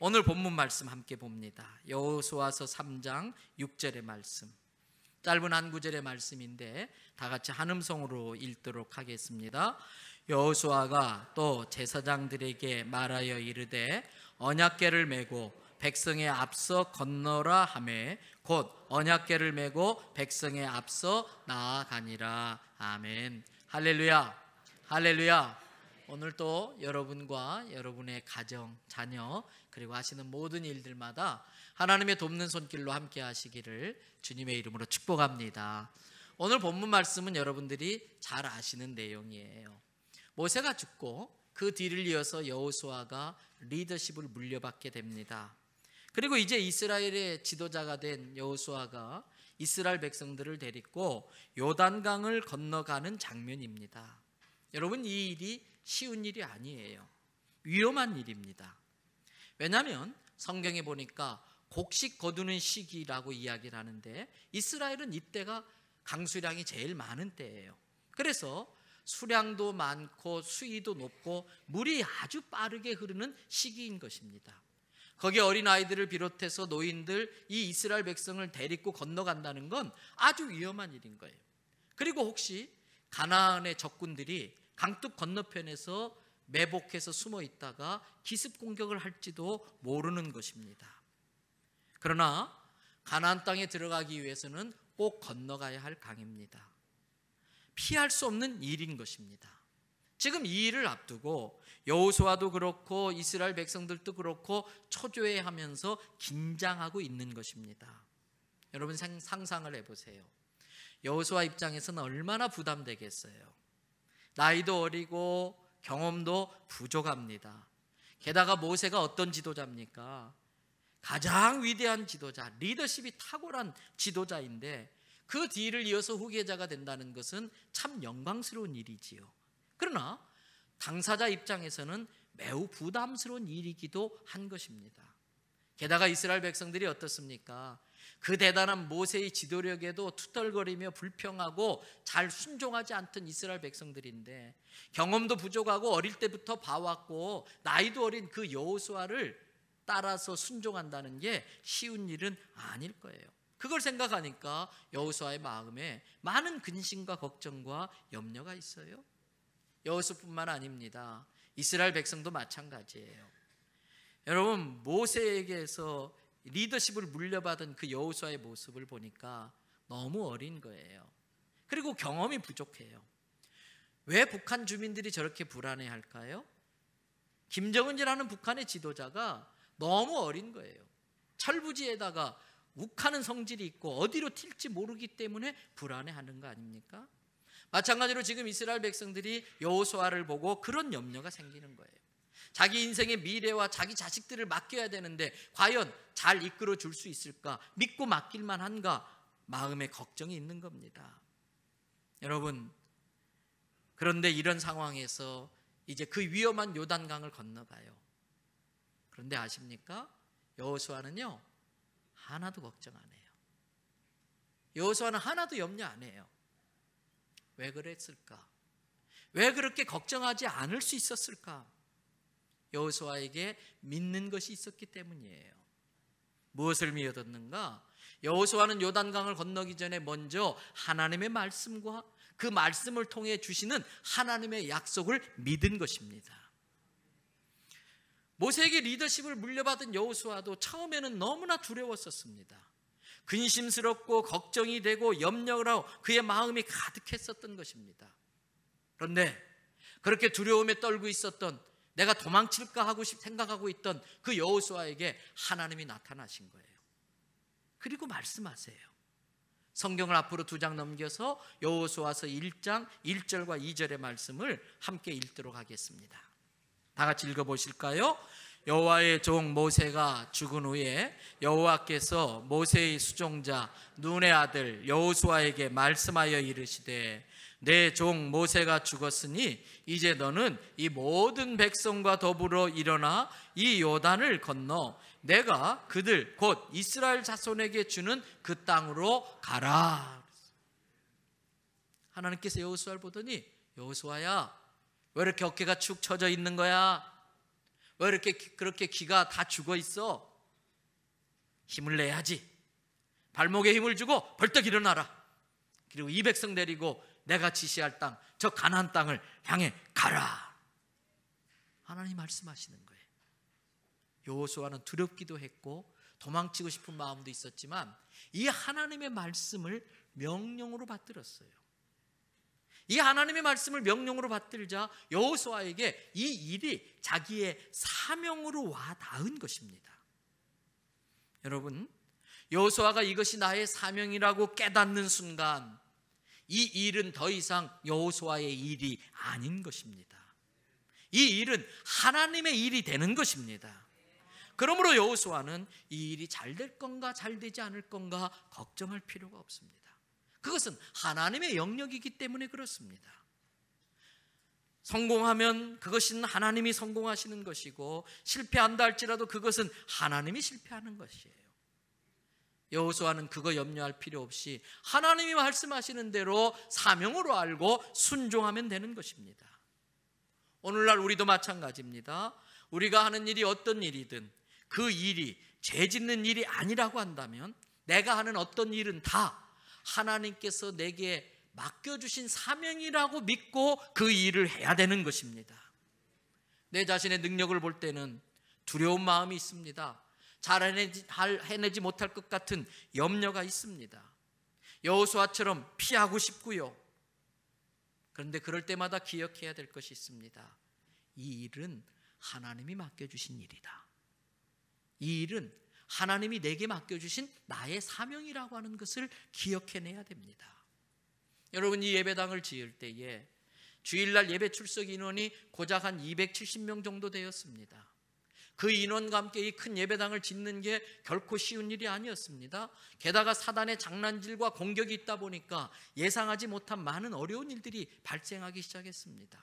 오늘 본문 말씀 함께 봅니다. 여호수아서 3장 6절의 말씀. 짧은 한 구절의 말씀인데 다 같이 한음성으로 읽도록 하겠습니다. 여호수아가 또 제사장들에게 말하여 이르되 언약궤를 메고 백성의 앞서 건너라 하매 곧 언약궤를 메고 백성의 앞서 나아가니라. 아멘. 할렐루야. 할렐루야. 오늘도 여러분과 여러분의 가정, 자녀, 그리고 하시는 모든 일들마다 하나님의 돕는 손길로 함께 하시기를 주님의 이름으로 축복합니다. 오늘 본문 말씀은 여러분들이 잘 아시는 내용이에요. 모세가 죽고 그 뒤를 이어서 여호수아가 리더십을 물려받게 됩니다. 그리고 이제 이스라엘의 지도자가 된 여호수아가 이스라엘 백성들을 데리고 요단강을 건너가는 장면입니다. 여러분 이 일이 쉬운 일이 아니에요. 위험한 일입니다. 왜냐하면 성경에 보니까 곡식 거두는 시기라고 이야기를 하는데 이스라엘은 이때가 강수량이 제일 많은 때예요. 그래서 수량도 많고 수위도 높고 물이 아주 빠르게 흐르는 시기인 것입니다. 거기에 어린아이들을 비롯해서 노인들 이 이스라엘 백성을 데리고 건너간다는 건 아주 위험한 일인 거예요. 그리고 혹시 가나안의 적군들이 강둑 건너편에서 매복해서 숨어 있다가 기습 공격을 할지도 모르는 것입니다. 그러나 가나안 땅에 들어가기 위해서는 꼭 건너가야 할 강입니다. 피할 수 없는 일인 것입니다. 지금 이 일을 앞두고 여호수아도 그렇고 이스라엘 백성들도 그렇고 초조해하면서 긴장하고 있는 것입니다. 여러분 상상을 해보세요. 여호수아 입장에서는 얼마나 부담되겠어요. 나이도 어리고 경험도 부족합니다. 게다가 모세가 어떤 지도자입니까? 가장 위대한 지도자, 리더십이 탁월한 지도자인데 그 뒤를 이어서 후계자가 된다는 것은 참 영광스러운 일이지요. 그러나 당사자 입장에서는 매우 부담스러운 일이기도 한 것입니다. 게다가 이스라엘 백성들이 어떻습니까? 그 대단한 모세의 지도력에도 투덜거리며 불평하고 잘 순종하지 않던 이스라엘 백성들인데 경험도 부족하고 어릴 때부터 봐왔고 나이도 어린 그 여호수아를 따라서 순종한다는 게 쉬운 일은 아닐 거예요. 그걸 생각하니까 여호수아의 마음에 많은 근심과 걱정과 염려가 있어요. 여호수뿐만 아닙니다. 이스라엘 백성도 마찬가지예요. 여러분 모세에게서 리더십을 물려받은 그 여호수아의 모습을 보니까 너무 어린 거예요. 그리고 경험이 부족해요. 왜 북한 주민들이 저렇게 불안해할까요? 김정은이라는 북한의 지도자가 너무 어린 거예요. 철부지에다가 욱하는 성질이 있고 어디로 튈지 모르기 때문에 불안해하는 거 아닙니까? 마찬가지로 지금 이스라엘 백성들이 여호수아를 보고 그런 염려가 생기는 거예요. 자기 인생의 미래와 자기 자식들을 맡겨야 되는데 과연 잘 이끌어 줄 수 있을까? 믿고 맡길만 한가? 마음에 걱정이 있는 겁니다. 여러분, 그런데 이런 상황에서 이제 그 위험한 요단강을 건너가요. 그런데 아십니까? 여호수아는요. 하나도 걱정 안 해요. 여호수아는 하나도 염려 안 해요. 왜 그랬을까? 왜 그렇게 걱정하지 않을 수 있었을까? 여호수아에게 믿는 것이 있었기 때문이에요. 무엇을 믿었는가? 여호수아는 요단강을 건너기 전에 먼저 하나님의 말씀과 그 말씀을 통해 주시는 하나님의 약속을 믿은 것입니다. 모세에게 리더십을 물려받은 여호수아도 처음에는 너무나 두려웠었습니다. 근심스럽고 걱정이 되고 염려로 그의 마음이 가득했었던 것입니다. 그런데 그렇게 두려움에 떨고 있었던 내가 도망칠까 하고 생각하고 있던 그 여호수아에게 하나님이 나타나신 거예요. 그리고 말씀하세요. 성경을 앞으로 두 장 넘겨서 여호수아서 1장 1절과 2절의 말씀을 함께 읽도록 하겠습니다. 다 같이 읽어 보실까요? 여호와의 종 모세가 죽은 후에 여호와께서 모세의 수종자 눈의 아들 여호수아에게 말씀하여 이르시되 내종 모세가 죽었으니 이제 너는 이 모든 백성과 더불어 일어나 이 요단을 건너 내가 그들 곧 이스라엘 자손에게 주는 그 땅으로 가라. 하나님께서 여호수아를 보더니 여호수아야 왜 이렇게 어깨가 축 처져 있는 거야? 왜 이렇게 그렇게 귀가 다 죽어 있어? 힘을 내야지. 발목에 힘을 주고 벌떡 일어나라. 그리고 이 백성 데리고 내가 지시할 땅, 저가난안 땅을 향해 가라. 하나님 말씀하시는 거예요. 여호수아는 두렵기도 했고 도망치고 싶은 마음도 있었지만 이 하나님의 말씀을 명령으로 받들었어요. 이 하나님의 말씀을 명령으로 받들자 여호수아에게 이 일이 자기의 사명으로 와 닿은 것입니다. 여러분, 여호수아가 이것이 나의 사명이라고 깨닫는 순간 이 일은 더 이상 여호수아의 일이 아닌 것입니다. 이 일은 하나님의 일이 되는 것입니다. 그러므로 여호수아는 이 일이 잘 될 건가 잘 되지 않을 건가 걱정할 필요가 없습니다. 그것은 하나님의 영역이기 때문에 그렇습니다. 성공하면 그것은 하나님이 성공하시는 것이고 실패한다 할지라도 그것은 하나님이 실패하는 것이에요. 여호수아는 그거 염려할 필요 없이 하나님이 말씀하시는 대로 사명으로 알고 순종하면 되는 것입니다. 오늘날 우리도 마찬가지입니다. 우리가 하는 일이 어떤 일이든 그 일이 죄 짓는 일이 아니라고 한다면 내가 하는 어떤 일은 다 하나님께서 내게 맡겨주신 사명이라고 믿고 그 일을 해야 되는 것입니다. 내 자신의 능력을 볼 때는 두려운 마음이 있습니다. 잘 해내지, 해내지 못할 것 같은 염려가 있습니다. 여호수아처럼 피하고 싶고요. 그런데 그럴 때마다 기억해야 될 것이 있습니다. 이 일은 하나님이 맡겨주신 일이다. 이 일은 하나님이 내게 맡겨주신 나의 사명이라고 하는 것을 기억해내야 됩니다. 여러분 이 예배당을 지을 때에 주일날 예배 출석 인원이 고작 한 270명 정도 되었습니다. 그 인원과 함께 이 큰 예배당을 짓는 게 결코 쉬운 일이 아니었습니다. 게다가 사단의 장난질과 공격이 있다 보니까 예상하지 못한 많은 어려운 일들이 발생하기 시작했습니다.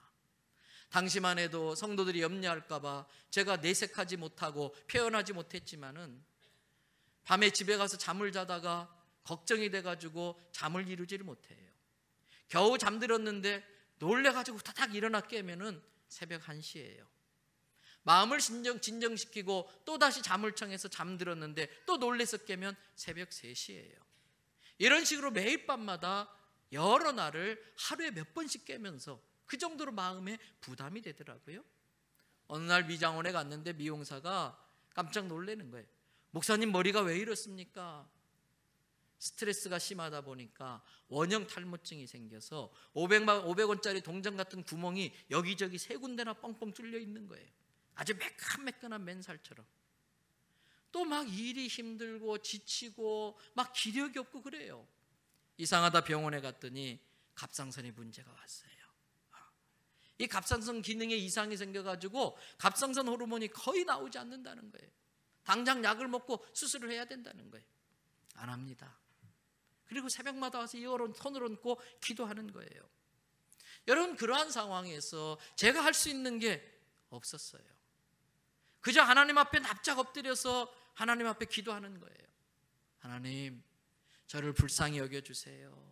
당시만 해도 성도들이 염려할까봐 제가 내색하지 못하고 표현하지 못했지만은 밤에 집에 가서 잠을 자다가 걱정이 돼가지고 잠을 이루지를 못해요. 겨우 잠들었는데 놀래가지고 후다닥 일어나 깨면은 새벽 1시예요. 마음을 진정, 진정시키고 또 다시 잠을 청해서 잠들었는데 또 놀래서 깨면 새벽 3시예요. 이런 식으로 매일 밤마다 여러 날을 하루에 몇 번씩 깨면서 그 정도로 마음에 부담이 되더라고요. 어느 날 미장원에 갔는데 미용사가 깜짝 놀래는 거예요. 목사님 머리가 왜 이렇습니까? 스트레스가 심하다 보니까 원형 탈모증이 생겨서 500만 500원짜리 동전 같은 구멍이 여기저기 세 군데나 뻥뻥 뚫려 있는 거예요. 아주 매끈매끈한 맨살처럼. 또 막 일이 힘들고 지치고 막 기력이 없고 그래요. 이상하다 병원에 갔더니 갑상선에 문제가 왔어요. 어. 이 갑상선 기능에 이상이 생겨가지고 갑상선 호르몬이 거의 나오지 않는다는 거예요. 당장 약을 먹고 수술을 해야 된다는 거예요. 안 합니다. 그리고 새벽마다 와서 이어론 손을 얹고 기도하는 거예요. 여러분 그러한 상황에서 제가 할 수 있는 게 없었어요. 그저 하나님 앞에 납작 엎드려서 하나님 앞에 기도하는 거예요. 하나님, 저를 불쌍히 여겨주세요.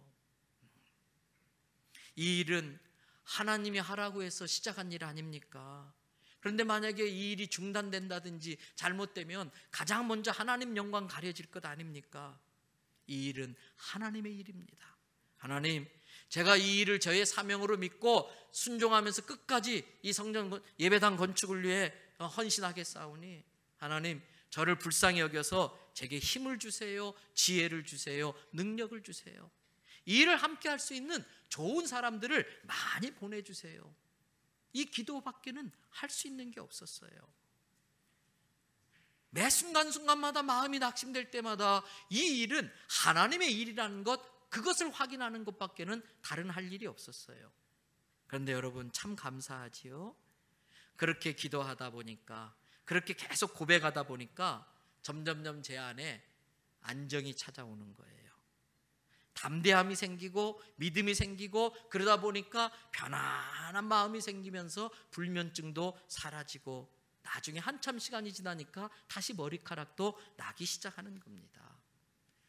이 일은 하나님이 하라고 해서 시작한 일 아닙니까? 그런데 만약에 이 일이 중단된다든지 잘못되면 가장 먼저 하나님 영광 가려질 것 아닙니까? 이 일은 하나님의 일입니다. 하나님, 제가 이 일을 저의 사명으로 믿고 순종하면서 끝까지 이 성전 예배당 건축을 위해 어, 헌신하게 싸우니 하나님 저를 불쌍히 여겨서 제게 힘을 주세요. 지혜를 주세요. 능력을 주세요. 일을 함께 할 수 있는 좋은 사람들을 많이 보내주세요. 이 기도밖에는 할 수 있는 게 없었어요. 매 순간순간마다 마음이 낙심될 때마다 이 일은 하나님의 일이라는 것, 그것을 확인하는 것밖에는 다른 할 일이 없었어요. 그런데 여러분 참 감사하지요. 그렇게 기도하다 보니까 그렇게 계속 고백하다 보니까 점점점 제 안에 안정이 찾아오는 거예요. 담대함이 생기고 믿음이 생기고 그러다 보니까 편안한 마음이 생기면서 불면증도 사라지고 나중에 한참 시간이 지나니까 다시 머리카락도 나기 시작하는 겁니다.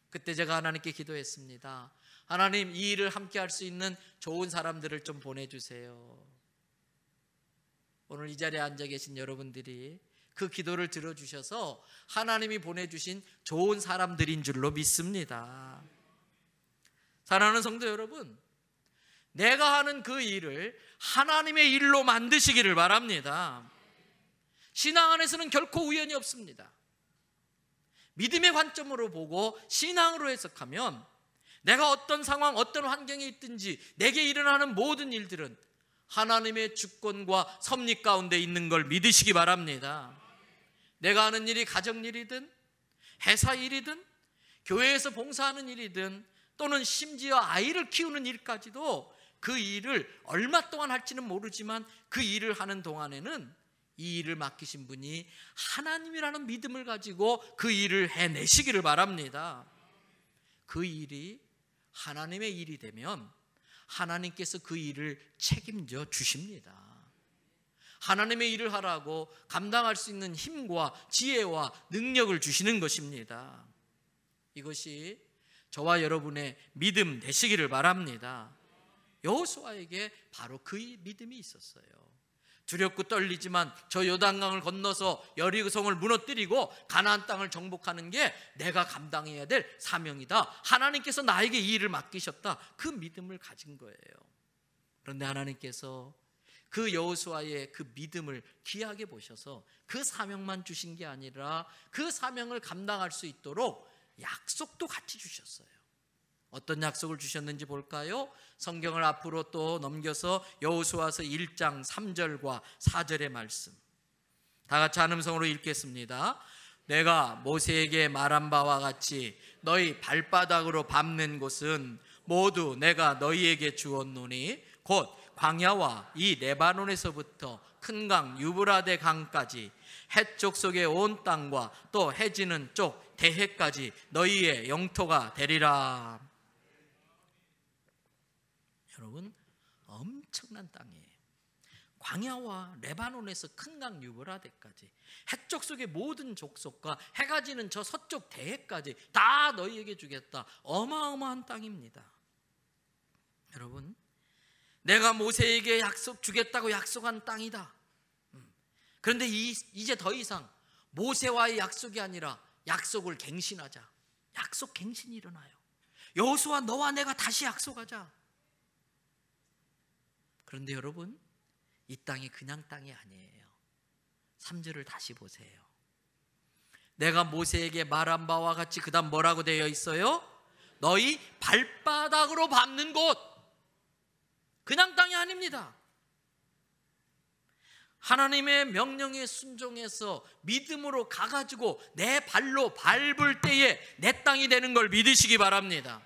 그때 제가 하나님께 기도했습니다. 하나님 이 일을 함께 할 수 있는 좋은 사람들을 좀 보내주세요. 오늘 이 자리에 앉아 계신 여러분들이 그 기도를 들어주셔서 하나님이 보내주신 좋은 사람들인 줄로 믿습니다. 사랑하는 성도 여러분, 내가 하는 그 일을 하나님의 일로 만드시기를 바랍니다. 신앙 안에서는 결코 우연이 없습니다. 믿음의 관점으로 보고 신앙으로 해석하면 내가 어떤 상황, 어떤 환경에 있든지 내게 일어나는 모든 일들은 하나님의 주권과 섭리 가운데 있는 걸 믿으시기 바랍니다. 내가 하는 일이 가정 일이든 회사 일이든 교회에서 봉사하는 일이든 또는 심지어 아이를 키우는 일까지도 그 일을 얼마 동안 할지는 모르지만 그 일을 하는 동안에는 이 일을 맡기신 분이 하나님이라는 믿음을 가지고 그 일을 해내시기를 바랍니다. 그 일이 하나님의 일이 되면 하나님께서 그 일을 책임져 주십니다. 하나님의 일을 하라고 감당할 수 있는 힘과 지혜와 능력을 주시는 것입니다. 이것이 저와 여러분의 믿음 되시기를 바랍니다. 여호수아에게 바로 그 믿음이 있었어요. 두렵고 떨리지만 저 요단강을 건너서 여리고성을 무너뜨리고 가나안 땅을 정복하는 게 내가 감당해야 될 사명이다. 하나님께서 나에게 이 일을 맡기셨다. 그 믿음을 가진 거예요. 그런데 하나님께서 그 여호수아의 그 믿음을 귀하게 보셔서 그 사명만 주신 게 아니라 그 사명을 감당할 수 있도록 약속도 같이 주셨어요. 어떤 약속을 주셨는지 볼까요? 성경을 앞으로 또 넘겨서 여호수아서 1장 3절과 4절의 말씀. 다 같이 한 음성으로 읽겠습니다. 내가 모세에게 말한 바와 같이 너희 발바닥으로 밟는 곳은 모두 내가 너희에게 주었노니 곧 광야와 이 레바논에서부터 큰강 유브라데 강까지 해쪽 속의 온 땅과 또 해지는 쪽 대해까지 너희의 영토가 되리라. 엄청난 땅이에요. 광야와 레바논에서 큰강 유브라데까지 해적 속의 모든 족속과 해가 지는 저 서쪽 대해까지 다 너희에게 주겠다. 어마어마한 땅입니다. 여러분, 내가 모세에게 약속 주겠다고 약속한 땅이다. 음. 그런데 이제 더 이상 모세와의 약속이 아니라 약속을 갱신하자. 약속 갱신이 일어나요. 여호수아 너와 내가 다시 약속하자. 그런데 여러분, 이 땅이 그냥 땅이 아니에요. 3절을 다시 보세요. 내가 모세에게 말한 바와 같이 그다음 뭐라고 되어 있어요? 너희 발바닥으로 밟는 곳. 그냥 땅이 아닙니다. 하나님의 명령에 순종해서 믿음으로 가가지고 내 발로 밟을 때에 내 땅이 되는 걸 믿으시기 바랍니다.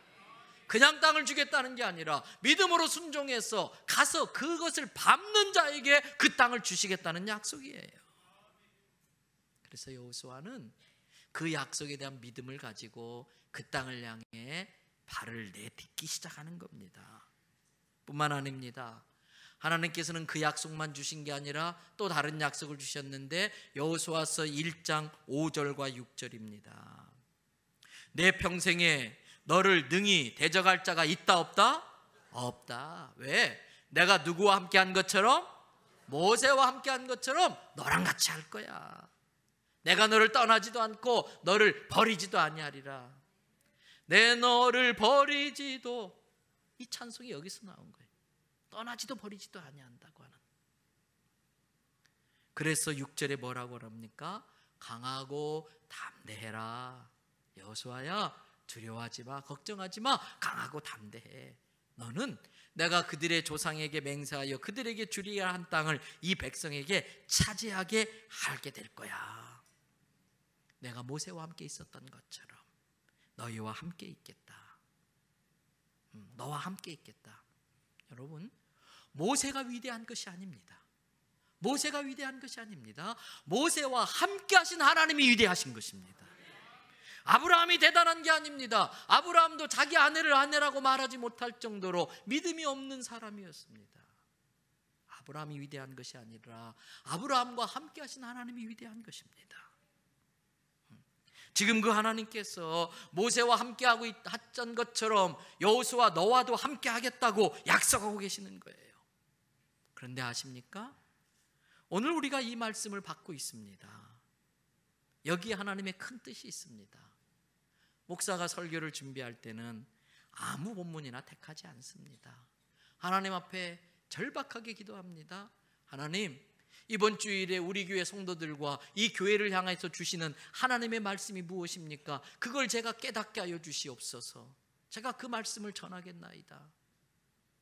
그냥 땅을 주겠다는 게 아니라 믿음으로 순종해서 가서 그것을 밟는 자에게 그 땅을 주시겠다는 약속이에요. 그래서 여호수아는 그 약속에 대한 믿음을 가지고 그 땅을 향해 발을 내딛기 시작하는 겁니다. 뿐만 아닙니다. 하나님께서는 그 약속만 주신 게 아니라 또 다른 약속을 주셨는데 여호수아서 1장 5절과 6절입니다. 내 평생에 너를 능히 대적할 자가 있다 없다? 없다. 왜? 내가 누구와 함께 한 것처럼 모세와 함께 한 것처럼 너랑 같이 할 거야. 내가 너를 떠나지도 않고 너를 버리지도 아니하리라. 내 너를 버리지도 이 찬송이 여기서 나온 거예요. 떠나지도 버리지도 아니한다고 하는. 그래서 6절에 뭐라고 합니까? 강하고 담대해라. 여호수아야 두려워하지 마, 걱정하지 마, 강하고 담대해. 너는 내가 그들의 조상에게 맹세하여 그들에게 주리야 한 땅을 이 백성에게 차지하게 하게 될 거야. 내가 모세와 함께 있었던 것처럼 너희와 함께 있겠다. 음, 너와 함께 있겠다. 여러분, 모세가 위대한 것이 아닙니다. 모세가 위대한 것이 아닙니다. 모세와 함께 하신 하나님이 위대하신 것입니다. 아브라함이 대단한 게 아닙니다. 아브라함도 자기 아내를 아내라고 말하지 못할 정도로 믿음이 없는 사람이었습니다. 아브라함이 위대한 것이 아니라 아브라함과 함께 하신 하나님이 위대한 것입니다. 지금 그 하나님께서 모세와 함께하고 있던 것처럼 여호수와 너와도 함께하겠다고 약속하고 계시는 거예요. 그런데 아십니까? 오늘 우리가 이 말씀을 받고 있습니다. 여기에 하나님의 큰 뜻이 있습니다. 목사가 설교를 준비할 때는 아무 본문이나 택하지 않습니다. 하나님 앞에 절박하게 기도합니다. 하나님, 이번 주일에 우리 교회 성도들과 이 교회를 향해서 주시는 하나님의 말씀이 무엇입니까? 그걸 제가 깨닫게 하여 주시옵소서. 제가 그 말씀을 전하겠나이다.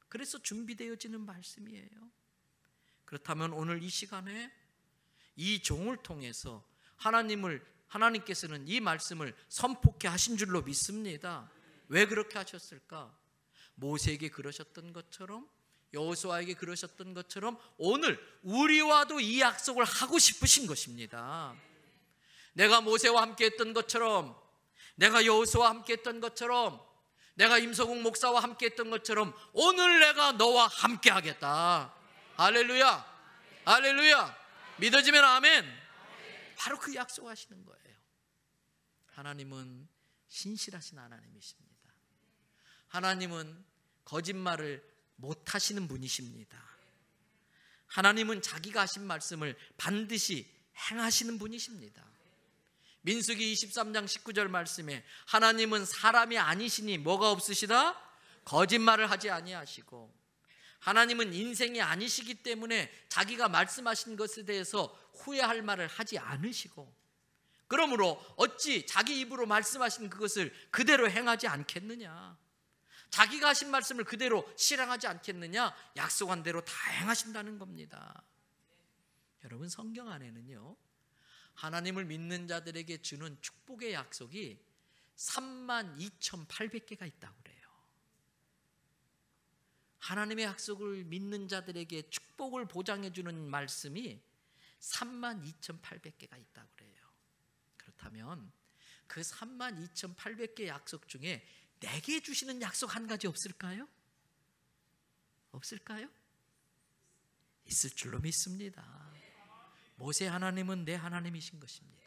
그래서 준비되어지는 말씀이에요. 그렇다면 오늘 이 시간에 이 종을 통해서 하나님을 하나님께서는 이 말씀을 선포케 하신 줄로 믿습니다. 왜 그렇게 하셨을까? 모세에게 그러셨던 것처럼 여호수아에게 그러셨던 것처럼 오늘 우리와도 이 약속을 하고 싶으신 것입니다. 내가 모세와 함께 했던 것처럼 내가 여호수아와 함께 했던 것처럼 내가 임성웅 목사와 함께 했던 것처럼 오늘 내가 너와 함께 하겠다. 할렐루야. 할렐루야. 믿어지면 아멘. 바로 그 약속하시는 거예요. 하나님은 신실하신 하나님이십니다. 하나님은 거짓말을 못 하시는 분이십니다. 하나님은 자기가 하신 말씀을 반드시 행하시는 분이십니다. 민수기 23장 19절 말씀에 하나님은 사람이 아니시니 뭐가 없으시다? 거짓말을 하지 아니하시고 하나님은 인생이 아니시기 때문에 자기가 말씀하신 것에 대해서 후회할 말을 하지 않으시고 그러므로 어찌 자기 입으로 말씀하신 그것을 그대로 행하지 않겠느냐? 자기가 하신 말씀을 그대로 실행하지 않겠느냐? 약속한 대로 다 행하신다는 겁니다. 여러분 성경 안에는요. 하나님을 믿는 자들에게 주는 축복의 약속이 3만 2,800개가 있다고 그래요. 하나님의 약속을 믿는 자들에게 축복을 보장해 주는 말씀이 3만 2,800개가 있다고 그래요. 그렇다면 그 3만 2,800개 약속 중에 내게 네 주시는 약속 한 가지 없을까요? 없을까요? 있을 줄로 믿습니다. 모세 하나님은 내 하나님이신 것입니다.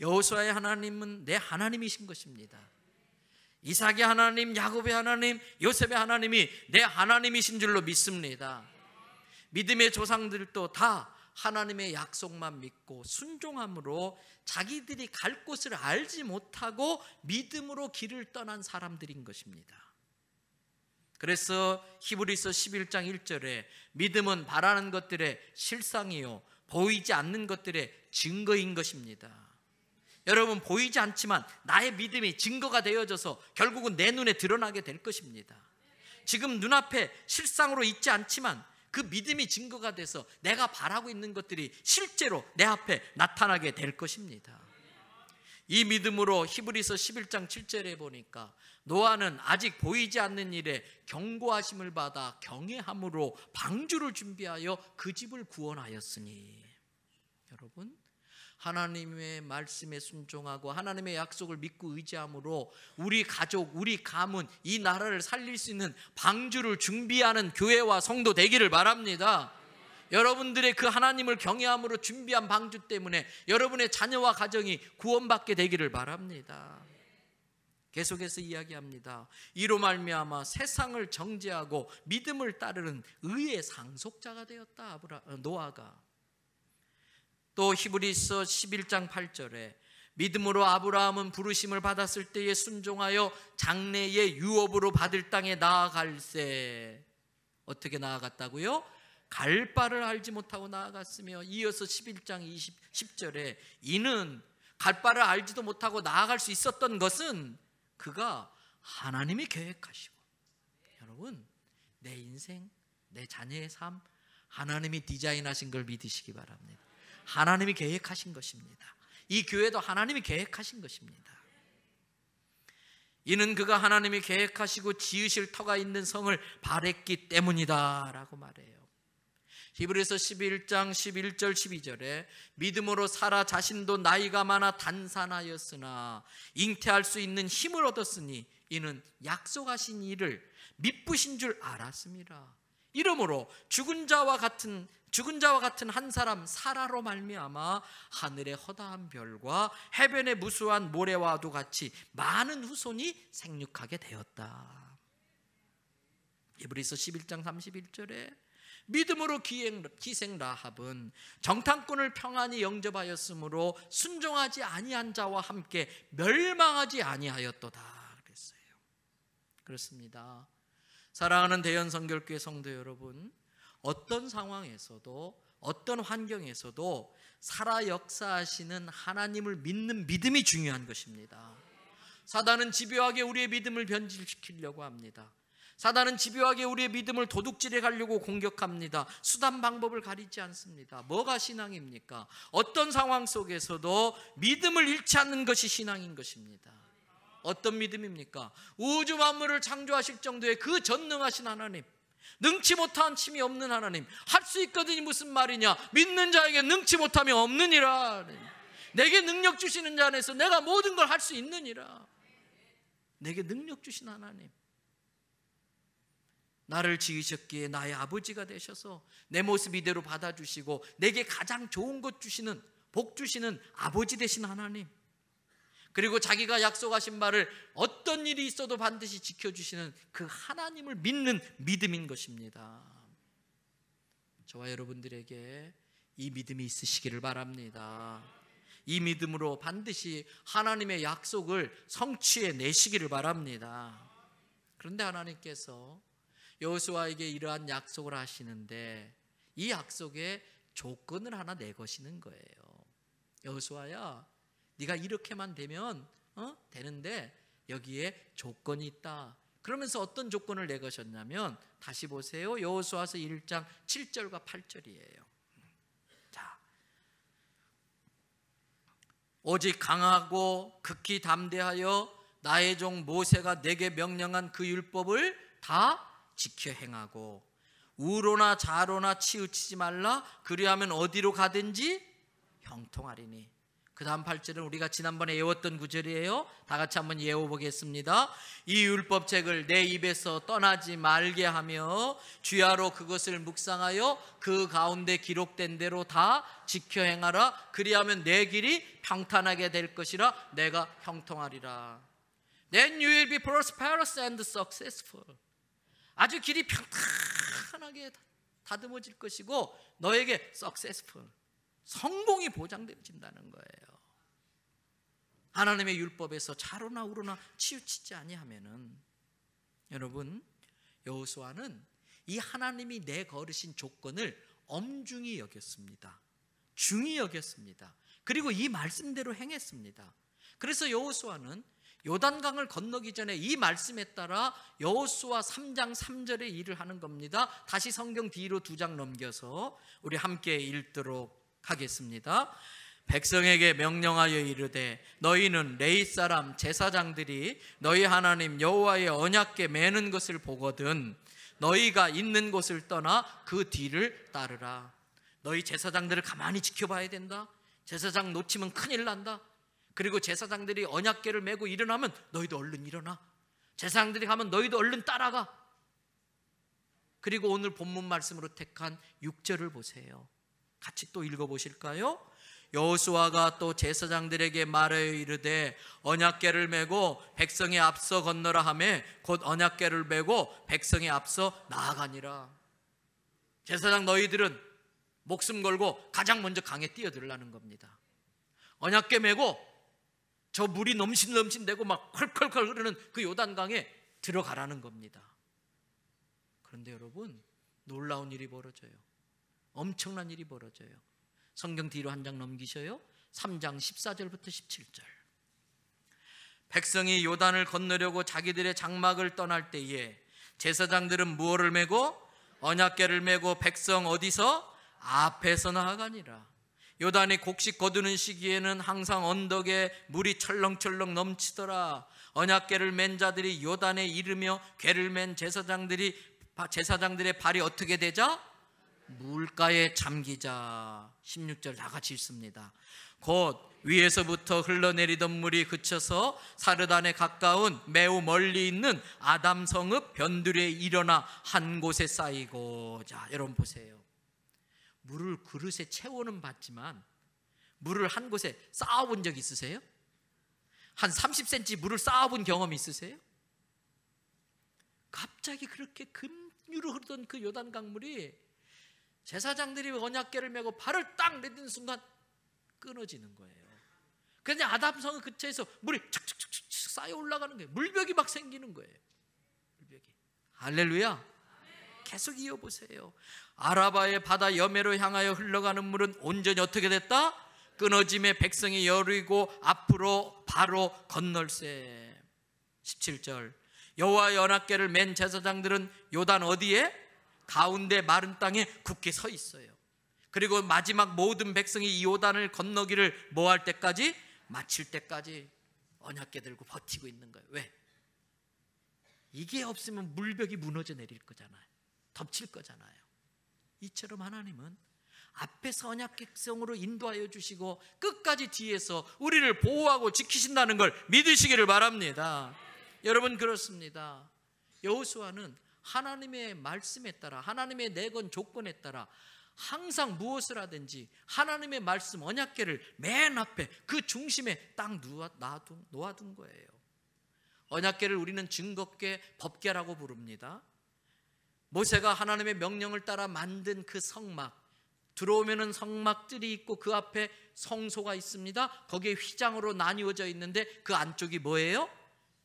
여호수아의 하나님은 내 하나님이신 것입니다. 이삭의 하나님, 야곱의 하나님, 요셉의 하나님이 내 하나님이신 줄로 믿습니다. 믿음의 조상들도 다 하나님의 약속만 믿고 순종함으로 자기들이 갈 곳을 알지 못하고 믿음으로 길을 떠난 사람들인 것입니다. 그래서 히브리서 11장 1절에 믿음은 바라는 것들의 실상이요 보이지 않는 것들의 증거인 것입니다. 여러분 보이지 않지만 나의 믿음이 증거가 되어져서 결국은 내 눈에 드러나게 될 것입니다. 지금 눈앞에 실상으로 있지 않지만 그 믿음이 증거가 돼서 내가 바라고 있는 것들이 실제로 내 앞에 나타나게 될 것입니다. 이 믿음으로 히브리서 11장 7절에 보니까 노아는 아직 보이지 않는 일에 경고하심을 받아 경외함으로 방주를 준비하여 그 집을 구원하였으니 하나님의 말씀에 순종하고 하나님의 약속을 믿고 의지함으로 우리 가족, 우리 가문, 이 나라를 살릴 수 있는 방주를 준비하는 교회와 성도 되기를 바랍니다. 여러분들의 그 하나님을 경외함으로 준비한 방주 때문에 여러분의 자녀와 가정이 구원받게 되기를 바랍니다. 계속해서 이야기합니다. 이로 말미암아 세상을 정죄하고 믿음을 따르는 의의 상속자가 되었다. 노아가 또 히브리서 11장 8절에 믿음으로 아브라함은 부르심을 받았을 때에 순종하여 장래의 유업으로 받을 땅에 나아갈세 어떻게 나아갔다고요? 갈 바를 알지 못하고 나아갔으며 이어서 11장 20, 10절에 이는 갈 바를 알지도 못하고 나아갈 수 있었던 것은 그가 하나님이 계획하시고 여러분 내 인생 내 자녀의 삶 하나님이 디자인하신 걸 믿으시기 바랍니다 하나님이 계획하신 것입니다. 이 교회도 하나님이 계획하신 것입니다. 이는 그가 하나님이 계획하시고 지으실 터가 있는 성을 바랬기 때문이다라고 말해요. 히브리서 11장 11절 12절에 믿음으로 살아 자신도 나이가 많아 단산하였으나 잉태할 수 있는 힘을 얻었으니 이는 약속하신 일을 미쁘신 줄 알았습니다. 이러므로 죽은 자와 같은 죽은 자와 같은 한 사람 사라로 말미암아 하늘의 허다한 별과 해변의 무수한 모래와도 같이 많은 후손이 생육하게 되었다. 에브리서 11장 31절에 믿음으로 기생 라합은 정탐꾼을 평안히 영접하였으므로 순종하지 아니한 자와 함께 멸망하지 아니하였도다 그랬어요. 그렇습니다. 사랑하는 대연성결교회 성도 여러분, 어떤 상황에서도 어떤 환경에서도 살아 역사하시는 하나님을 믿는 믿음이 중요한 것입니다. 사단은 집요하게 우리의 믿음을 변질시키려고 합니다. 사단은 집요하게 우리의 믿음을 도둑질해 가려고 공격합니다. 수단 방법을 가리지 않습니다. 뭐가 신앙입니까? 어떤 상황 속에서도 믿음을 잃지 않는 것이 신앙인 것입니다. 어떤 믿음입니까? 우주 만물을 창조하실 정도의 그 전능하신 하나님, 능치 못한 침이 없는 하나님. 할 수 있거든이 무슨 말이냐? 믿는 자에게 능치 못함이 없느니라. 내게 능력 주시는 자 안에서 내가 모든 걸 할 수 있느니라. 내게 능력 주신 하나님. 나를 지으셨기에 나의 아버지가 되셔서 내 모습 이대로 받아주시고 내게 가장 좋은 것 주시는 복 주시는 아버지 되신 하나님. 그리고 자기가 약속하신 말을 어떤 일이 있어도 반드시 지켜주시는 그 하나님을 믿는 믿음인 것입니다. 저와 여러분들에게 이 믿음이 있으시기를 바랍니다. 이 믿음으로 반드시 하나님의 약속을 성취해 내시기를 바랍니다. 그런데 하나님께서 여호수아에게 이러한 약속을 하시는데 이 약속에 조건을 하나 내거시는 거예요. 여호수아야 네가 이렇게만 되면 어? 되는데 여기에 조건이 있다. 그러면서 어떤 조건을 내거셨냐면 다시 보세요. 여호수아서 1장 7절과 8절이에요. 자. 오직 강하고 극히 담대하여 나의 종 모세가 내게 명령한 그 율법을 다 지켜 행하고 우로나 자로나 치우치지 말라 그리하면 어디로 가든지 형통하리니 그 다음 8절은 우리가 지난번에 외웠던 구절이에요. 다 같이 한번 외워보겠습니다. 이 율법책을 내 입에서 떠나지 말게 하며 주야로 그것을 묵상하여 그 가운데 기록된 대로 다 지켜 행하라. 그리하면 내 길이 평탄하게 될 것이라 내가 형통하리라. Then you will be prosperous and successful. 아주 길이 평탄하게 다듬어질 것이고 너에게 successful. 성공이 보장되어진다는 거예요. 하나님의 율법에서 자로나 우로나 치우치지 아니하면은 여러분 여호수아는 이 하나님이 내 거르신 조건을 엄중히 여겼습니다. 중히 여겼습니다. 그리고 이 말씀대로 행했습니다. 그래서 여호수아는 요단강을 건너기 전에 이 말씀에 따라 여호수아 3장 3절의 일을 하는 겁니다. 다시 성경 뒤로 두 장 넘겨서 우리 함께 읽도록 하겠습니다. 백성에게 명령하여 이르되 너희는 레이 사람 제사장들이 너희 하나님 여호와의 언약궤 매는 것을 보거든 너희가 있는 곳을 떠나 그 뒤를 따르라. 너희 제사장들을 가만히 지켜봐야 된다. 제사장 놓치면 큰일 난다. 그리고 제사장들이 언약궤를 메고 일어나면 너희도 얼른 일어나. 제사장들이 가면 너희도 얼른 따라가. 그리고 오늘 본문 말씀으로 택한 6절을 보세요. 같이 또 읽어보실까요? 여호수아가 또 제사장들에게 말하여 이르되 언약궤를 메고 백성의 앞서 건너라 하매 곧 언약궤를 메고 백성의 앞서 나아가니라. 제사장 너희들은 목숨 걸고 가장 먼저 강에 뛰어들라는 겁니다. 언약궤 메고 저 물이 넘신넘신대고 막 컬컬컬 흐르는 그 요단강에 들어가라는 겁니다. 그런데 여러분 놀라운 일이 벌어져요. 엄청난 일이 벌어져요. 성경 뒤로 한 장 넘기셔요. 3장 14절부터 17절. 백성이 요단을 건너려고 자기들의 장막을 떠날 때에 제사장들은 무엇을 메고 언약궤를 메고 백성 어디서 앞에서 나아가니라. 요단이 곡식 거두는 시기에는 항상 언덕에 물이 철렁철렁 넘치더라. 언약궤를 맨 자들이 요단에 이르며 궤를 맨 제사장들이 제사장들의 발이 어떻게 되자 물가에 잠기자 16절 다 같이 읽습니다. 곧 위에서부터 흘러내리던 물이 그쳐서 사르단에 가까운 매우 멀리 있는 아담성읍 변두리에 일어나 한 곳에 쌓이고 자 여러분 보세요. 물을 그릇에 채워는 봤지만 물을 한 곳에 쌓아본 적 있으세요? 한 30cm 물을 쌓아본 경험 있으세요? 갑자기 그렇게 급류로 흐르던 그 요단 강물이 제사장들이 언약계를 메고 발을 딱 내딛는 순간 끊어지는 거예요. 그런데 아담성은 그체에서 물이 척척척척 쌓여 올라가는 거예요. 물벽이 막 생기는 거예요. 물벽이. 할렐루야. 계속 이어보세요. 아라바의 바다 여매로 향하여 흘러가는 물은 온전히 어떻게 됐다? 끊어짐의 백성이 열이고 앞으로 바로 건널세. 17절 여호와 연합계를 맨 제사장들은 요단 어디에? 가운데 마른 땅에 굳게 서 있어요. 그리고 마지막 모든 백성이 이 요단을 건너기를 뭐 할 때까지 마칠 때까지 언약궤 들고 버티고 있는 거예요. 왜? 이게 없으면 물벽이 무너져 내릴 거잖아요. 덮칠 거잖아요. 이처럼 하나님은 앞에서 언약 백성으로 인도하여 주시고 끝까지 뒤에서 우리를 보호하고 지키신다는 걸 믿으시기를 바랍니다. 여러분 그렇습니다. 여호수아는 하나님의 말씀에 따라 하나님의 내건 조건에 따라 항상 무엇을 하든지 하나님의 말씀 언약계를맨 앞에 그 중심에 딱 놓아, 둔 놓아둔 거예요. 언약궤를 우리는 증거궤, 법궤라고 부릅니다. 모세가 하나님의 명령을 따라 만든 그 성막 들어오면은 성막들이 있고 그 앞에 성소가 있습니다. 거기에 휘장으로 나뉘어져 있는데 그 안쪽이 뭐예요?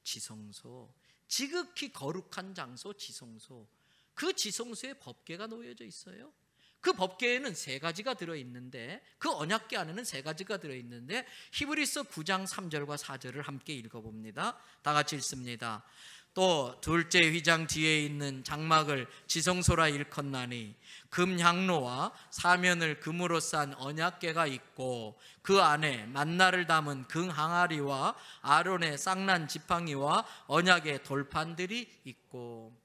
지성소. 지극히 거룩한 장소 지성소 그 지성소에 법계가 놓여져 있어요. 그 법계에는 세 가지가 들어 있는데 그 언약계 안에는 세 가지가 들어 있는데 히브리서 9장 3절과 4절을 함께 읽어 봅니다. 다 같이 읽습니다. 또 둘째 휘장 뒤에 있는 장막을 지성소라 일컫나니 금향로와 사면을 금으로 싼 언약계가 있고 그 안에 만나를 담은 금항아리와 아론의 쌍난 지팡이와 언약의 돌판들이 있고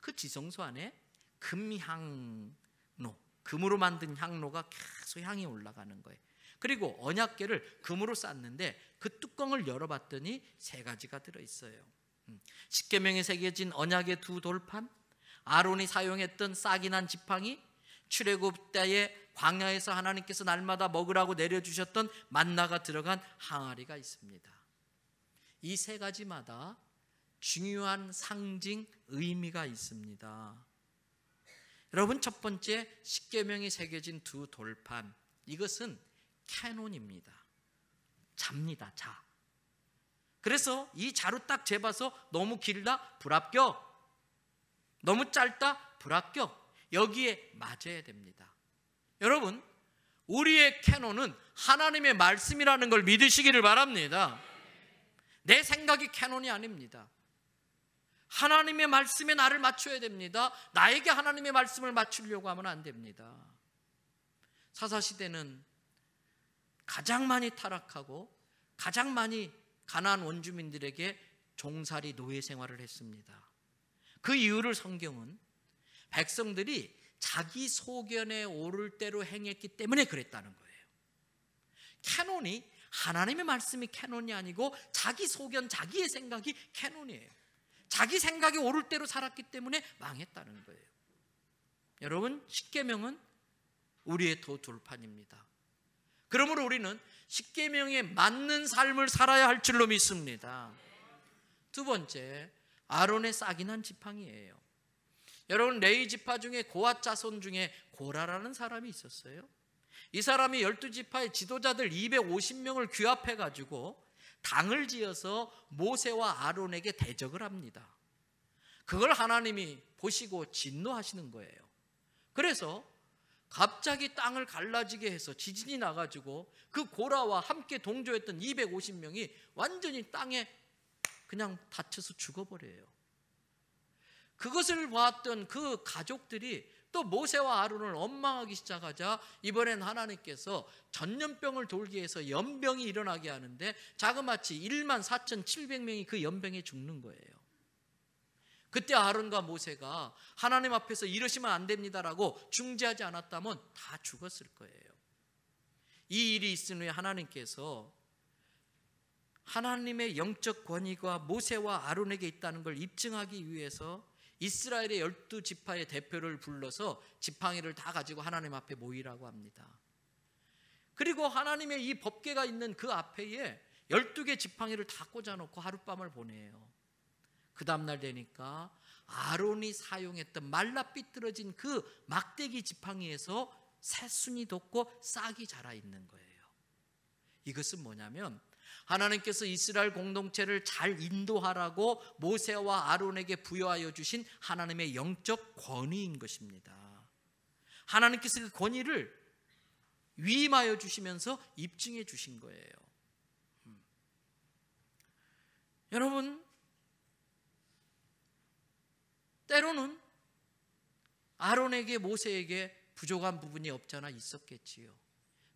그 지성소 안에 금향로 금으로 만든 향로가 계속 향이 올라가는 거예요. 그리고 언약계를 금으로 쌌는데 그 뚜껑을 열어봤더니 세 가지가 들어 있어요. 음. 십계명에 새겨진 언약의 두 돌판, 아론이 사용했던 싹이난 지팡이, 출애굽 때에 광야에서 하나님께서 날마다 먹으라고 내려주셨던 만나가 들어간 항아리가 있습니다. 이 세 가지마다 중요한 상징 의미가 있습니다. 여러분 첫 번째 십계명이 새겨진 두 돌판 이것은 캐논입니다. 잡니다. 자. 그래서 이 자루 딱 재봐서 너무 길다 불합격. 너무 짧다 불합격. 여기에 맞아야 됩니다. 여러분, 우리의 캐논은 하나님의 말씀이라는 걸 믿으시기를 바랍니다. 내 생각이 캐논이 아닙니다. 하나님의 말씀에 나를 맞춰야 됩니다. 나에게 하나님의 말씀을 맞추려고 하면 안 됩니다. 사사시대는 가장 많이 타락하고 가장 많이 가난 원주민들에게 종살이 노예 생활을 했습니다. 그 이유를 성경은 백성들이 자기 소견에 오를 대로 행했기 때문에 그랬다는 거예요. 캐논이 하나님의 말씀이 캐논이 아니고 자기 소견, 자기의 생각이 캐논이에요. 자기 생각이 오를 대로 살았기 때문에 망했다는 거예요. 여러분 십계명은 우리의 도돌판입니다. 그러므로 우리는 십계명에 맞는 삶을 살아야 할 줄로 믿습니다. 두 번째, 아론의 싹이 난 지팡이에요. 여러분 레이 지파 중에 고앗 자손 중에 고라라는 사람이 있었어요. 이 사람이 열두 지파의 지도자들 250명을 규합해 가지고 당을 지어서 모세와 아론에게 대적을 합니다. 그걸 하나님이 보시고 진노하시는 거예요. 그래서 갑자기 땅을 갈라지게 해서 지진이 나가지고 그 고라와 함께 동조했던 250명이 완전히 땅에 그냥 다쳐서 죽어버려요. 그것을 보던그 가족들이 또 모세와 아론을 원망하기 시작하자 이번엔 하나님께서 전염병을 돌기 해서 연병이 일어나게 하는데 자그마치 1만 4,700명이 그 연병에 죽는 거예요. 그때 아론과 모세가 하나님 앞에서 이러시면 안 됩니다라고 중재하지 않았다면 다 죽었을 거예요. 이 일이 있은 후에 하나님께서 하나님의 영적 권위가 모세와 아론에게 있다는 걸 입증하기 위해서 이스라엘의 열두 지파의 대표를 불러서 지팡이를 다 가지고 하나님 앞에 모이라고 합니다. 그리고 하나님의 이 법계가 있는 그 앞에에 열두 개 지팡이를 다 꽂아놓고 하룻밤을 보내요. 그 다음날 되니까 아론이 사용했던 말라 삐뚤어진 그 막대기 지팡이에서 새순이 돋고 싹이 자라 있는 거예요. 이것은 뭐냐면 하나님께서 이스라엘 공동체를 잘 인도하라고 모세와 아론에게 부여하여 주신 하나님의 영적 권위인 것입니다. 하나님께서 그 권위를 위임하여 주시면서 입증해 주신 거예요. 음. 여러분 때로는 아론에게 모세에게 부족한 부분이 없잖아 있었겠지요.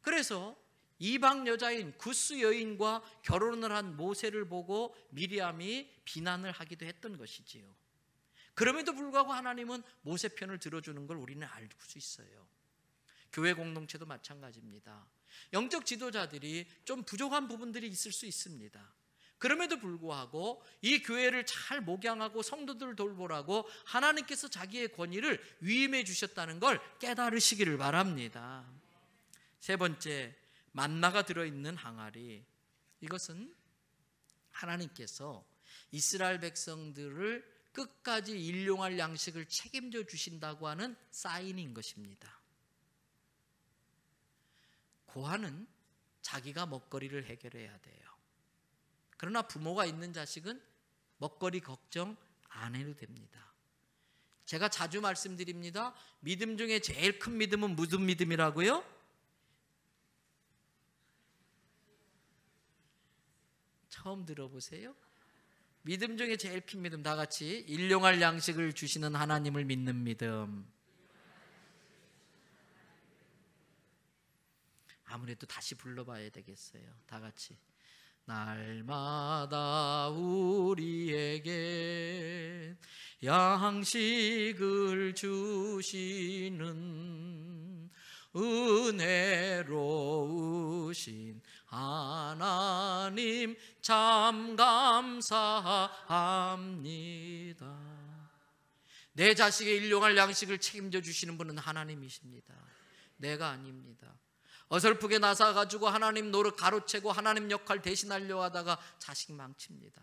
그래서 이방 여자인 구스 여인과 결혼을 한 모세를 보고 미리암이 비난을 하기도 했던 것이지요. 그럼에도 불구하고 하나님은 모세 편을 들어주는 걸 우리는 알 수 있어요. 교회 공동체도 마찬가지입니다. 영적 지도자들이 좀 부족한 부분들이 있을 수 있습니다. 그럼에도 불구하고 이 교회를 잘 목양하고 성도들을 돌보라고 하나님께서 자기의 권위를 위임해 주셨다는 걸 깨달으시기를 바랍니다. 세 번째, 만나가 들어있는 항아리. 이것은 하나님께서 이스라엘 백성들을 끝까지 일용할 양식을 책임져 주신다고 하는 사인인 것입니다. 고아는 자기가 먹거리를 해결해야 돼요. 그러나 부모가 있는 자식은 먹거리 걱정 안 해도 됩니다. 제가 자주 말씀드립니다. 믿음 중에 제일 큰 믿음은 무슨 믿음이라고요? 처음 들어보세요. 믿음 중에 제일 큰 믿음 다 같이 일용할 양식을 주시는 하나님을 믿는 믿음. 아무래도 다시 불러봐야 되겠어요. 다 같이. 날마다 우리에게 양식을 주시는 은혜로우신 하나님 참 감사합니다. 내 자식의 일용할 양식을 책임져 주시는 분은 하나님이십니다. 내가 아닙니다. 어설프게 나서가지고 하나님 노릇 가로채고 하나님 역할 대신하려 하다가 자식 망칩니다.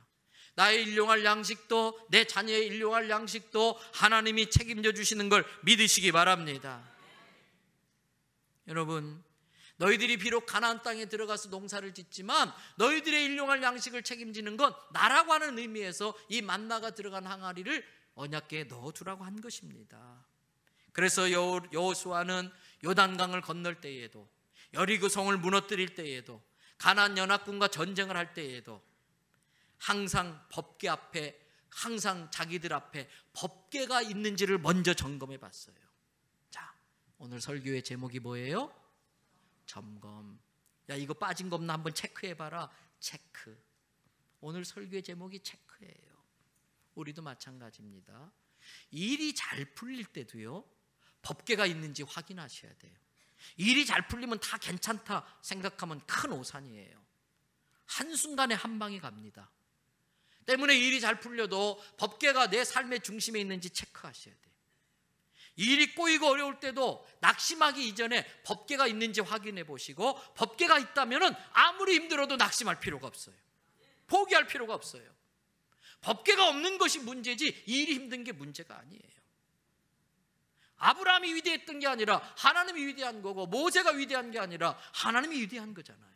나의 일용할 양식도 내 자녀의 일용할 양식도 하나님이 책임져 주시는 걸 믿으시기 바랍니다. 여러분, 너희들이 비록 가나안 땅에 들어가서 농사를 짓지만 너희들의 일용할 양식을 책임지는 건 나라고 하는 의미에서 이 만나가 들어간 항아리를 언약궤에 넣어두라고 한 것입니다. 그래서 여호수아는 요단강을 건널 때에도 여리고 그 성을 무너뜨릴 때에도 가난 연합군과 전쟁을 할 때에도 항상 법계 앞에 항상 자기들 앞에 법계가 있는지를 먼저 점검해 봤어요. 자, 오늘 설교의 제목이 뭐예요? 점검. 야, 이거 빠진 거 없나 한번 체크해 봐라. 체크. 오늘 설교의 제목이 체크예요. 우리도 마찬가지입니다. 일이 잘 풀릴 때도요. 법계가 있는지 확인하셔야 돼요. 일이 잘 풀리면 다 괜찮다 생각하면 큰 오산이에요. 한순간에 한 방이 갑니다. 때문에 일이 잘 풀려도 법계가 내 삶의 중심에 있는지 체크하셔야 돼요. 일이 꼬이고 어려울 때도 낙심하기 이전에 법계가 있는지 확인해 보시고 법계가 있다면 아무리 힘들어도 낙심할 필요가 없어요. 포기할 필요가 없어요. 법계가 없는 것이 문제지 일이 힘든 게 문제가 아니에요. 아브라함이 위대했던 게 아니라 하나님이 위대한 거고 모세가 위대한 게 아니라 하나님이 위대한 거잖아요.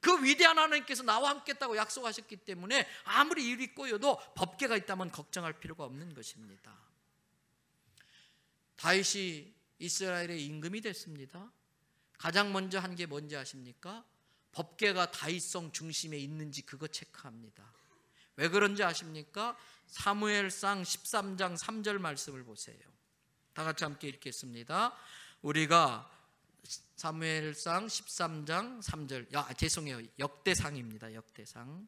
그 위대한 하나님께서 나와 함께했다고 약속하셨기 때문에 아무리 일이 꼬여도 법계가 있다면 걱정할 필요가 없는 것입니다. 다윗이 이스라엘의 임금이 됐습니다. 가장 먼저 한 게 뭔지 아십니까? 법계가 다윗성 중심에 있는지 그거 체크합니다. 왜 그런지 아십니까? 사무엘상 13장 3절 말씀을 보세요. 다 같이 함께 읽겠습니다. 우리가 사무엘상 13장 3절. 야, 죄송해요. 역대상입니다. 역대상.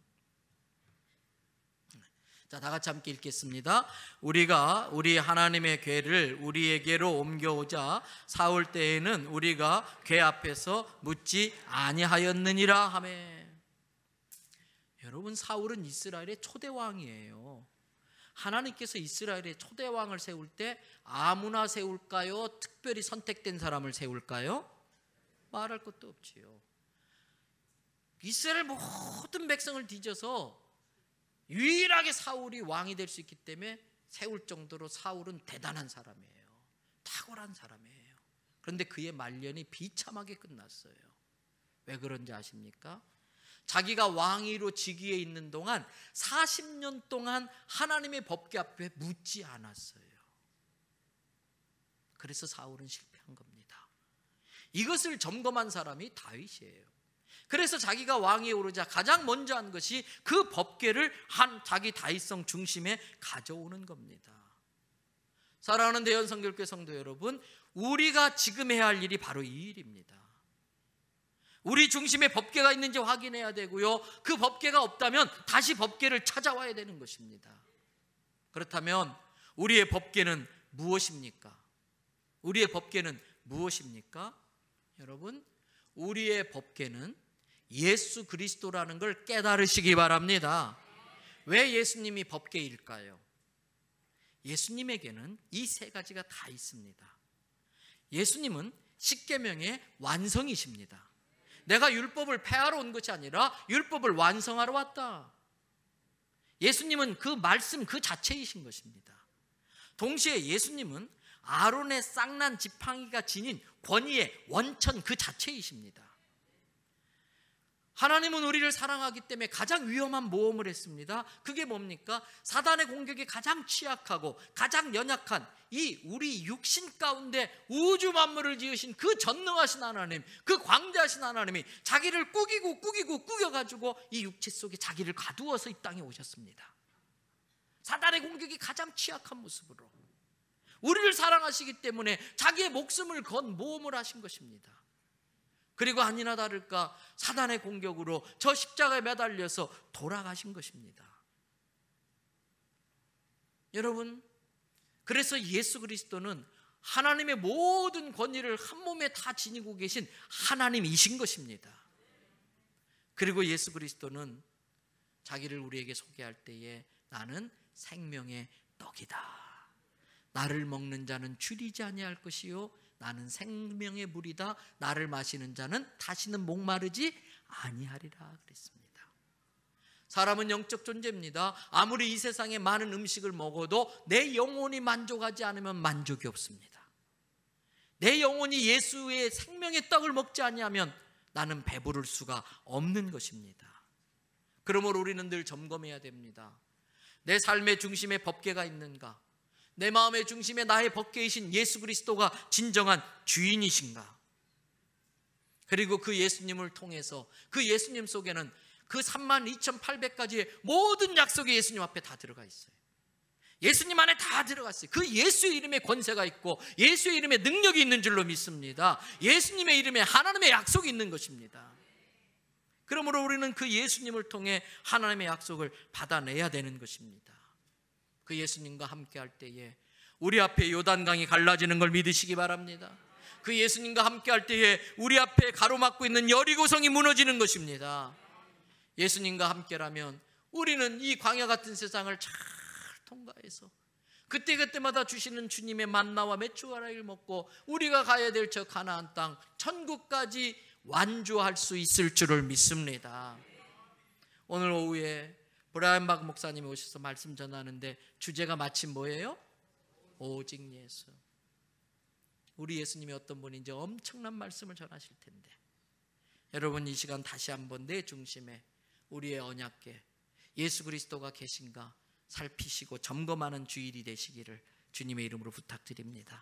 자, 다 같이 함께 읽겠습니다. 우리가 우리 하나님의 괴를 우리에게로 옮겨오자 사울 때에는 우리가 괴 앞에서 묻지 아니하였느니라 하매. 여러분 사울은 이스라엘의 초대 왕이에요. 하나님께서 이스라엘의 초대 왕을 세울 때 아무나 세울까요? 특별히 선택된 사람을 세울까요? 말할 것도 없지요. 이스라엘 모든 백성을 뒤져서 유일하게 사울이 왕이 될 수 있기 때문에 세울 정도로 사울은 대단한 사람이에요. 탁월한 사람이에요. 그런데 그의 말년이 비참하게 끝났어요. 왜 그런지 아십니까? 자기가 왕위로 지위에 있는 동안 40년 동안 하나님의 법궤 앞에 묻지 않았어요. 그래서 사울은 실패한 겁니다. 이것을 점검한 사람이 다윗이에요. 그래서 자기가 왕위에 오르자 가장 먼저 한 것이 그 법궤를 한 자기 다윗성 중심에 가져오는 겁니다. 사랑하는 대연성결교 성도 여러분, 우리가 지금 해야 할 일이 바로 이 일입니다. 우리 중심에 법계가 있는지 확인해야 되고요. 그 법계가 없다면 다시 법계를 찾아와야 되는 것입니다. 그렇다면 우리의 법계는 무엇입니까? 우리의 법계는 무엇입니까? 여러분, 우리의 법계는 예수 그리스도라는 걸 깨달으시기 바랍니다. 왜 예수님이 법계일까요? 예수님에게는 이 세 가지가 다 있습니다. 예수님은 십계명의 완성이십니다. 내가 율법을 폐하러 온 것이 아니라 율법을 완성하러 왔다. 예수님은 그 말씀 그 자체이신 것입니다. 동시에 예수님은 아론의 쌍난 지팡이가 지닌 권위의 원천 그 자체이십니다. 하나님은 우리를 사랑하기 때문에 가장 위험한 모험을 했습니다. 그게 뭡니까? 사단의 공격이 가장 취약하고 가장 연약한 이 우리 육신 가운데 우주 만물을 지으신 그 전능하신 하나님, 그 광대하신 하나님이 자기를 꾸기고 꾸기고 꾸겨가지고 이 육체 속에 자기를 가두어서 이 땅에 오셨습니다. 사단의 공격이 가장 취약한 모습으로 우리를 사랑하시기 때문에 자기의 목숨을 건 모험을 하신 것입니다. 그리고 아니나 다를까 사단의 공격으로 저 십자가에 매달려서 돌아가신 것입니다. 여러분, 그래서 예수 그리스도는 하나님의 모든 권위를 한 몸에 다 지니고 계신 하나님이신 것입니다. 그리고 예수 그리스도는 자기를 우리에게 소개할 때에 나는 생명의 떡이다. 나를 먹는 자는 줄이지 아니할 것이요 나는 생명의 물이다. 나를 마시는 자는 다시는 목마르지 아니하리라 그랬습니다. 사람은 영적 존재입니다. 아무리 이 세상에 많은 음식을 먹어도 내 영혼이 만족하지 않으면 만족이 없습니다. 내 영혼이 예수의 생명의 떡을 먹지 아니하면 나는 배부를 수가 없는 것입니다. 그러므로 우리는 늘 점검해야 됩니다. 내 삶의 중심에 법계가 있는가? 내 마음의 중심에 나의 벗계이신 예수 그리스도가 진정한 주인이신가? 그리고 그 예수님을 통해서 그 예수님 속에는 그 32,800가지의 모든 약속이 예수님 앞에 다 들어가 있어요. 예수님 안에 다 들어갔어요. 그 예수 이름의 권세가 있고 예수 이름의 능력이 있는 줄로 믿습니다. 예수님의 이름에 하나님의 약속이 있는 것입니다. 그러므로 우리는 그 예수님을 통해 하나님의 약속을 받아내야 되는 것입니다. 그 예수님과 함께 할 때에 우리 앞에 요단강이 갈라지는 걸 믿으시기 바랍니다. 그 예수님과 함께 할 때에 우리 앞에 가로막고 있는 여리고성이 무너지는 것입니다. 예수님과 함께라면 우리는 이 광야 같은 세상을 잘 통과해서 그때그때마다 주시는 주님의 만나와 메추와라를 먹고 우리가 가야 될 저 가나안 땅 천국까지 완주할 수 있을 줄을 믿습니다. 오늘 오후에 브라이언 박 목사님이 오셔서 말씀 전하는데 주제가 마침 뭐예요? 오직 예수. 우리 예수님이 어떤 분인지 엄청난 말씀을 전하실 텐데 여러분 이 시간 다시 한번 내 중심에 우리의 언약계 예수 그리스도가 계신가 살피시고 점검하는 주일이 되시기를 주님의 이름으로 부탁드립니다.